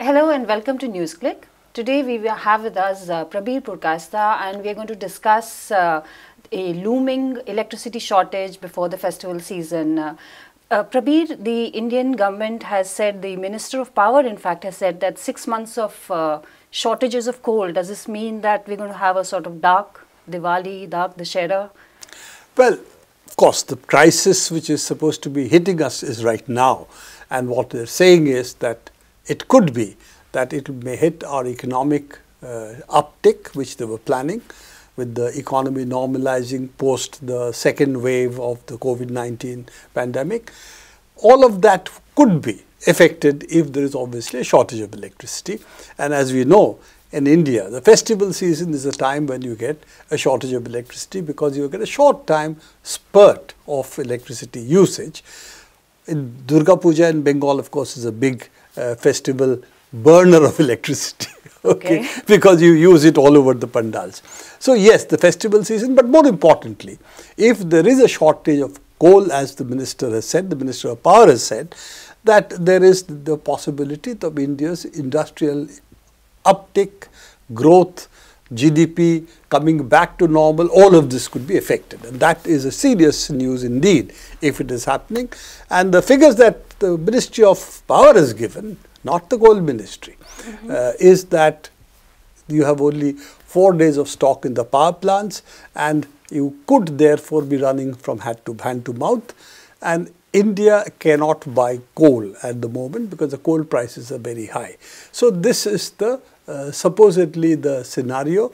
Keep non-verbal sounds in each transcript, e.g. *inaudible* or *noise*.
Hello and welcome to NewsClick. Today we have with us uh, Prabir Purkasta and we are going to discuss uh, a looming electricity shortage before the festival season. Uh, uh, Prabir, the Indian government has said, the Minister of Power in fact has said that six months of uh, shortages of coal. Does this mean that we're going to have a sort of dark Diwali, dark Dashera? Well, of course, the crisis which is supposed to be hitting us is right now. And what they're saying is that it could be that it may hit our economic uh, uptick, which they were planning, with the economy normalizing post the second wave of the COVID-19 pandemic. All of that could be affected if there is obviously a shortage of electricity. And as we know, in India, the festival season is a time when you get a shortage of electricity because you get a short time spurt of electricity usage. Durga Puja in Bengal, of course, is a big uh, festival burner of *laughs* electricity. okay? okay, because you use it all over the pandals. So yes, the festival season, but more importantly, if there is a shortage of coal, as the minister has said, the minister of power has said, that there is the possibility of India's industrial uptick, growth, GDP coming back to normal, all of this could be affected. And that is a serious news indeed if it is happening. And the figures that the Ministry of Power has given, not the coal ministry, mm -hmm. uh, is that you have only four days of stock in the power plants and you could therefore be running from hand to, hand to mouth. And India cannot buy coal at the moment because the coal prices are very high. So this is the uh, supposedly the scenario.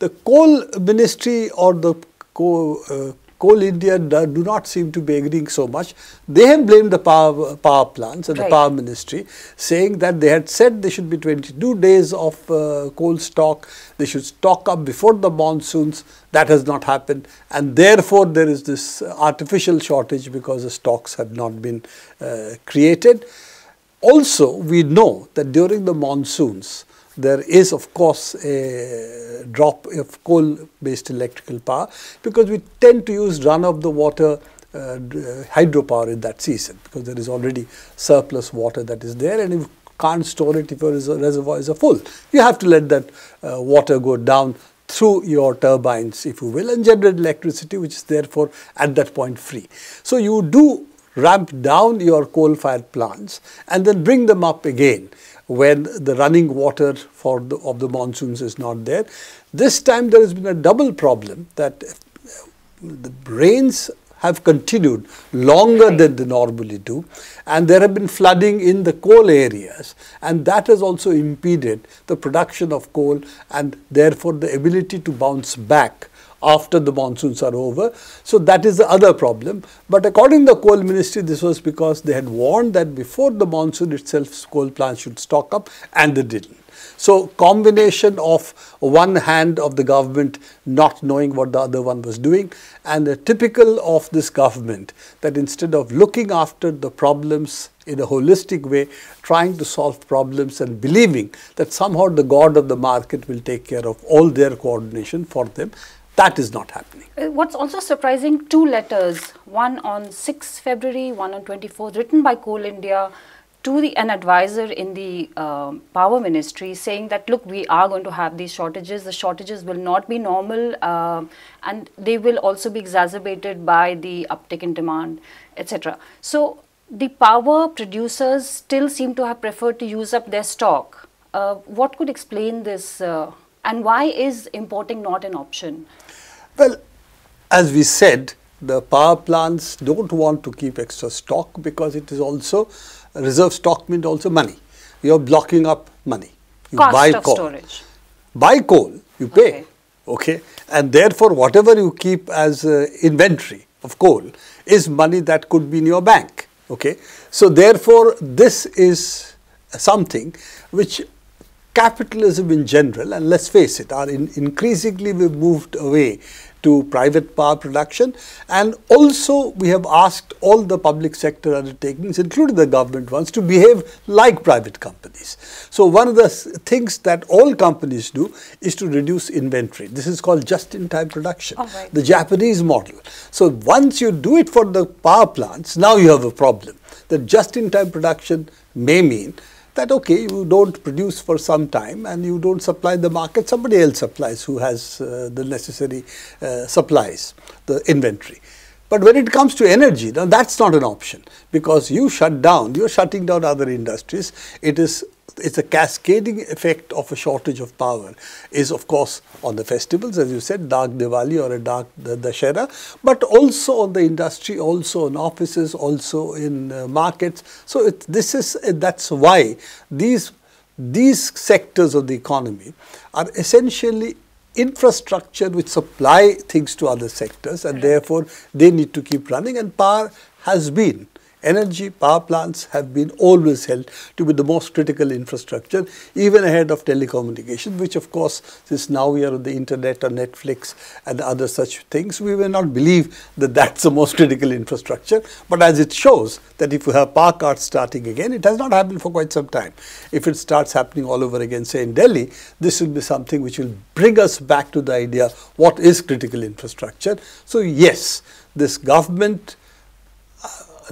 The coal ministry or the coal, uh, coal India do not seem to be agreeing so much. They have blamed the power, power plants and right. the power ministry, saying that they had said they should be 22 days of uh, coal stock, they should stock up before the monsoons. That has not happened, and therefore there is this artificial shortage because the stocks have not been uh, created. Also, we know that during the monsoons, there is of course a drop of coal-based electrical power because we tend to use run-of-the-water uh, hydropower in that season because there is already surplus water that is there and you can't store it if your reservoir is full. You have to let that uh, water go down through your turbines if you will and generate electricity which is therefore at that point free. So you do ramp down your coal-fired plants and then bring them up again when the running water for the, of the monsoons is not there. This time there has been a double problem that the rains have continued longer than they normally do and there have been flooding in the coal areas and that has also impeded the production of coal and therefore the ability to bounce back after the monsoons are over. So that is the other problem. But according to the coal ministry, this was because they had warned that before the monsoon itself, coal plants should stock up and they didn't. So combination of one hand of the government not knowing what the other one was doing and the typical of this government that instead of looking after the problems in a holistic way, trying to solve problems and believing that somehow the God of the market will take care of all their coordination for them that is not happening. Uh, what's also surprising, two letters, one on 6 February, one on twenty-fourth, written by Coal India to the, an advisor in the uh, power ministry saying that, look, we are going to have these shortages. The shortages will not be normal uh, and they will also be exacerbated by the uptick in demand, etc. So the power producers still seem to have preferred to use up their stock. Uh, what could explain this uh, and why is importing not an option? Well, as we said, the power plants don't want to keep extra stock because it is also reserve stock means also money. You are blocking up money. You Cost buy of coal. storage. Buy coal, you pay. Okay. okay. And therefore, whatever you keep as uh, inventory of coal is money that could be in your bank. Okay. So, therefore, this is something which capitalism in general, and let's face it, are in increasingly we've moved away to private power production. And also we have asked all the public sector undertakings, including the government ones, to behave like private companies. So one of the things that all companies do is to reduce inventory. This is called just-in-time production, right. the Japanese model. So once you do it for the power plants, now you have a problem. The just-in-time production may mean that okay, you don't produce for some time and you don't supply the market, somebody else supplies who has uh, the necessary uh, supplies, the inventory. But when it comes to energy, now that's not an option because you shut down, you're shutting down other industries. It is it's a cascading effect of a shortage of power is of course on the festivals as you said dark Diwali or a dark Dashera but also on the industry also in offices also in uh, markets so it, this is uh, that's why these these sectors of the economy are essentially infrastructure which supply things to other sectors and therefore they need to keep running and power has been Energy power plants have been always held to be the most critical infrastructure, even ahead of telecommunication, which of course, since now we are on the internet or Netflix and other such things, we may not believe that that's the most critical infrastructure. But as it shows that if you have power cuts starting again, it has not happened for quite some time. If it starts happening all over again, say in Delhi, this will be something which will bring us back to the idea what is critical infrastructure. So yes, this government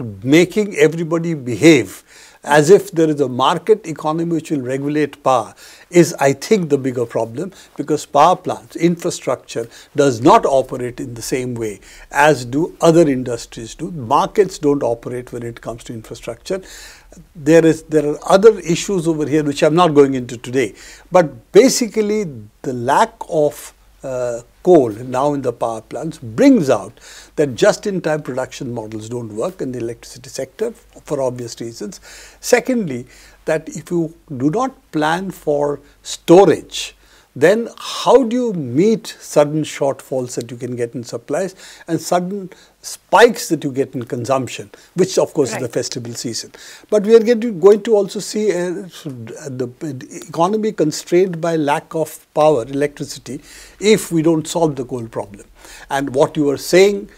making everybody behave as if there is a market economy which will regulate power is I think the bigger problem because power plants, infrastructure does not operate in the same way as do other industries do. Markets don't operate when it comes to infrastructure. There is there are other issues over here which I'm not going into today. But basically the lack of uh, coal now in the power plants brings out that just-in-time production models don't work in the electricity sector for obvious reasons. Secondly, that if you do not plan for storage, then how do you meet sudden shortfalls that you can get in supplies and sudden spikes that you get in consumption, which of course right. is the festival season. But we are going to also see uh, the economy constrained by lack of power, electricity, if we don't solve the coal problem. And what you are saying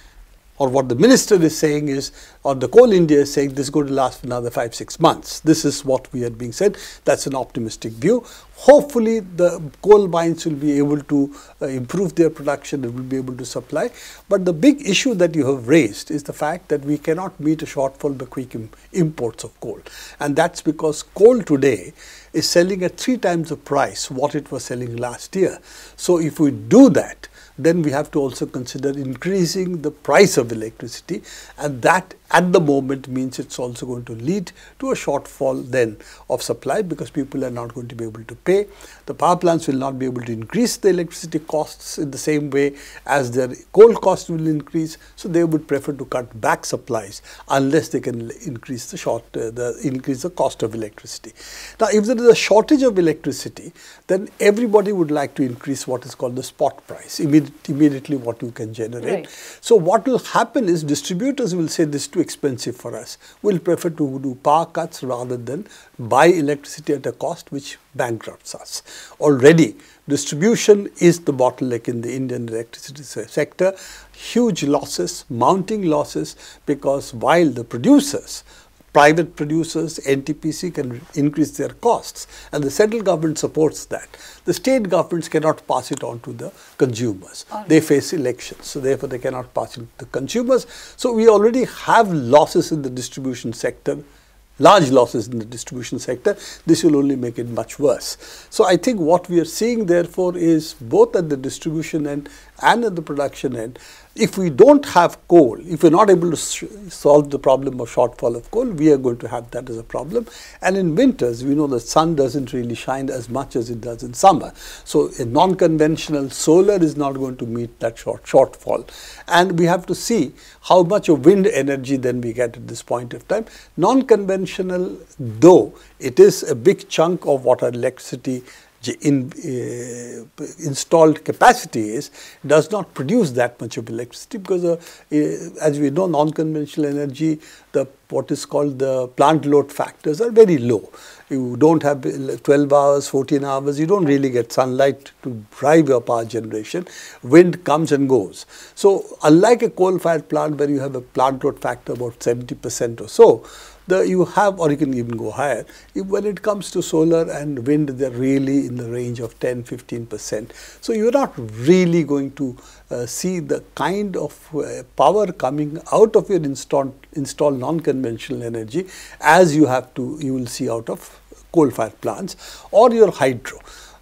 or what the minister is saying is, or the Coal India is saying, this is going to last for another five, six months. This is what we are being said. That's an optimistic view. Hopefully, the coal mines will be able to uh, improve their production and will be able to supply. But the big issue that you have raised is the fact that we cannot meet a shortfall by quick Im imports of coal. And that's because coal today is selling at three times the price what it was selling last year. So if we do that, then we have to also consider increasing the price of electricity and that at the moment means it's also going to lead to a shortfall then of supply because people are not going to be able to pay. The power plants will not be able to increase the electricity costs in the same way as their coal costs will increase. So they would prefer to cut back supplies unless they can increase the short uh, the increase the cost of electricity. Now if there is a shortage of electricity then everybody would like to increase what is called the spot price immediately immediately what you can generate. Right. So what will happen is distributors will say this is too expensive for us. We'll prefer to do power cuts rather than buy electricity at a cost which bankrupts us. Already distribution is the bottleneck in the Indian electricity sector. Huge losses, mounting losses because while the producers private producers, NTPC can increase their costs and the central government supports that. The state governments cannot pass it on to the consumers. They face elections, so therefore they cannot pass it to consumers. So we already have losses in the distribution sector large losses in the distribution sector, this will only make it much worse. So I think what we are seeing therefore is both at the distribution end and at the production end, if we don't have coal, if we're not able to solve the problem of shortfall of coal, we are going to have that as a problem. And in winters, we know the sun doesn't really shine as much as it does in summer. So a non-conventional solar is not going to meet that short shortfall. And we have to see how much of wind energy then we get at this point of time. Non-conventional, though it is a big chunk of what our electricity uh, installed capacity is does not produce that much of electricity because uh, uh, as we know non-conventional energy the what is called the plant load factors are very low. You don't have uh, 12 hours, 14 hours, you don't really get sunlight to drive your power generation. Wind comes and goes. So unlike a coal-fired plant where you have a plant load factor about 70% or so, the, you have, or you can even go higher. If, when it comes to solar and wind, they're really in the range of 10, 15 percent. So you're not really going to uh, see the kind of uh, power coming out of your install, install non-conventional energy as you have to, you will see out of coal-fired plants or your hydro.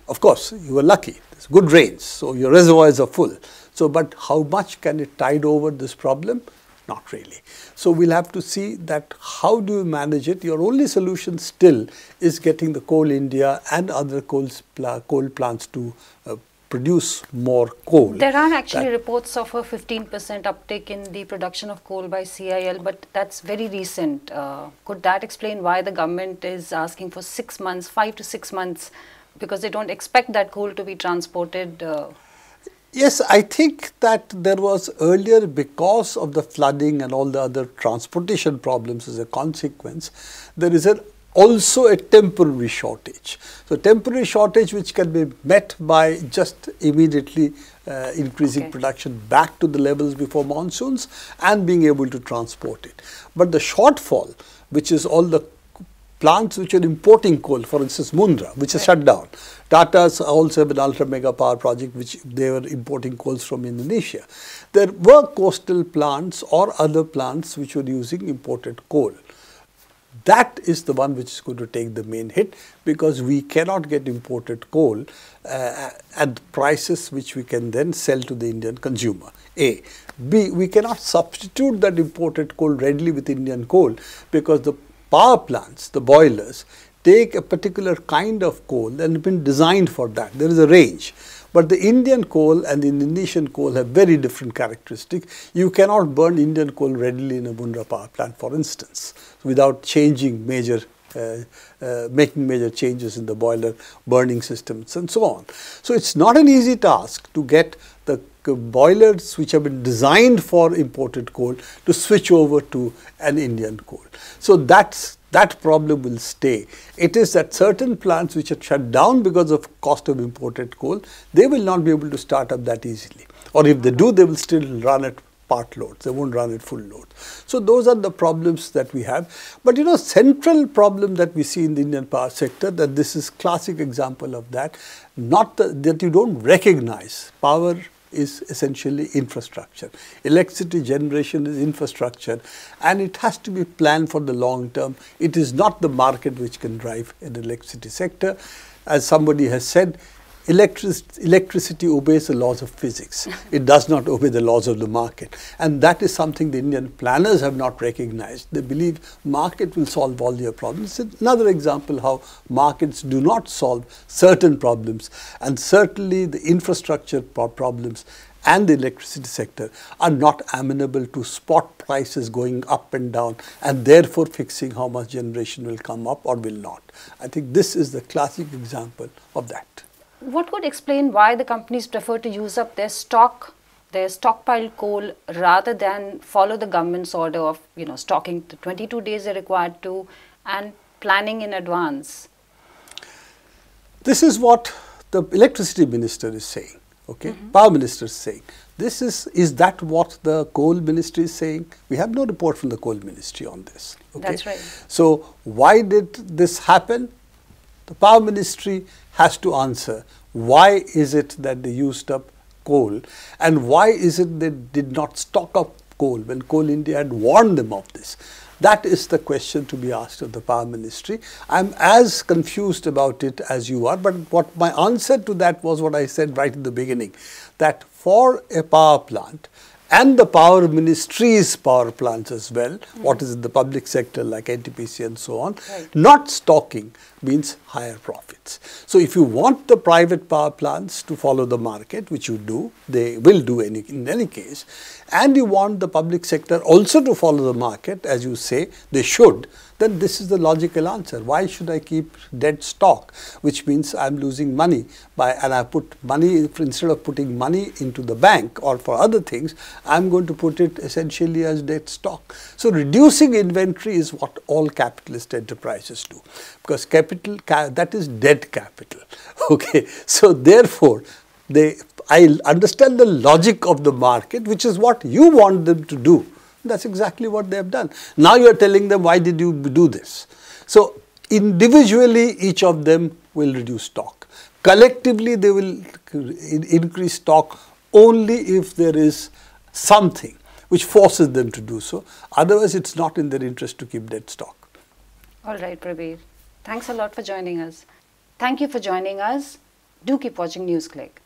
Of course, you were lucky. There's good rains, so your reservoirs are full. So, but how much can it tide over this problem? Not really. So we'll have to see that how do you manage it. Your only solution still is getting the coal India and other coal, coal plants to uh, produce more coal. There are actually that reports of a 15% uptick in the production of coal by CIL, but that's very recent. Uh, could that explain why the government is asking for six months, five to six months, because they don't expect that coal to be transported uh, Yes, I think that there was earlier because of the flooding and all the other transportation problems as a consequence, there is an also a temporary shortage. So, temporary shortage which can be met by just immediately uh, increasing okay. production back to the levels before monsoons and being able to transport it. But the shortfall, which is all the plants which are importing coal, for instance, Mundra, which right. is shut down. Tata's also have an ultra mega power project which they were importing coals from Indonesia. There were coastal plants or other plants which were using imported coal. That is the one which is going to take the main hit because we cannot get imported coal uh, at prices which we can then sell to the Indian consumer. A. B. We cannot substitute that imported coal readily with Indian coal because the power plants, the boilers, take a particular kind of coal and been designed for that. There is a range. But the Indian coal and the Indonesian coal have very different characteristics. You cannot burn Indian coal readily in a Mundra power plant, for instance, without changing major uh, uh, making major changes in the boiler burning systems and so on. So, it is not an easy task to get boilers which have been designed for imported coal to switch over to an Indian coal. So that's that problem will stay. It is that certain plants which are shut down because of cost of imported coal, they will not be able to start up that easily. Or if they do, they will still run at part loads. They won't run at full load. So those are the problems that we have. But you know, central problem that we see in the Indian power sector, that this is classic example of that, not the, that you don't recognize. Power is essentially infrastructure. Electricity generation is infrastructure and it has to be planned for the long term. It is not the market which can drive an electricity sector. As somebody has said, Electric, electricity obeys the laws of physics. *laughs* it does not obey the laws of the market. And that is something the Indian planners have not recognized. They believe market will solve all their problems. It's another example how markets do not solve certain problems. And certainly the infrastructure problems and the electricity sector are not amenable to spot prices going up and down and therefore fixing how much generation will come up or will not. I think this is the classic example of that what would explain why the companies prefer to use up their stock, their stockpile coal, rather than follow the government's order of you know stocking the 22 days they're required to, and planning in advance? This is what the electricity minister is saying. Okay, mm -hmm. power minister is saying. This is is that what the coal ministry is saying? We have no report from the coal ministry on this. Okay? That's right. So why did this happen? The power ministry has to answer why is it that they used up coal and why is it they did not stock up coal when Coal India had warned them of this. That is the question to be asked of the power ministry. I am as confused about it as you are, but what my answer to that was what I said right in the beginning, that for a power plant, and the power ministry's power plants as well, mm. what is in the public sector like NTPC and so on, right. not stocking means higher profits. So if you want the private power plants to follow the market, which you do, they will do any, in any case, and you want the public sector also to follow the market, as you say, they should, then this is the logical answer. Why should I keep dead stock, which means I am losing money by and I put money instead of putting money into the bank or for other things, I am going to put it essentially as dead stock. So, reducing inventory is what all capitalist enterprises do because capital that is dead capital. *laughs* Okay, so therefore, they I understand the logic of the market, which is what you want them to do that's exactly what they have done. Now you are telling them, why did you do this? So individually, each of them will reduce stock. Collectively, they will increase stock only if there is something which forces them to do so. Otherwise, it's not in their interest to keep dead stock. All right, Prabir. Thanks a lot for joining us. Thank you for joining us. Do keep watching NewsClick.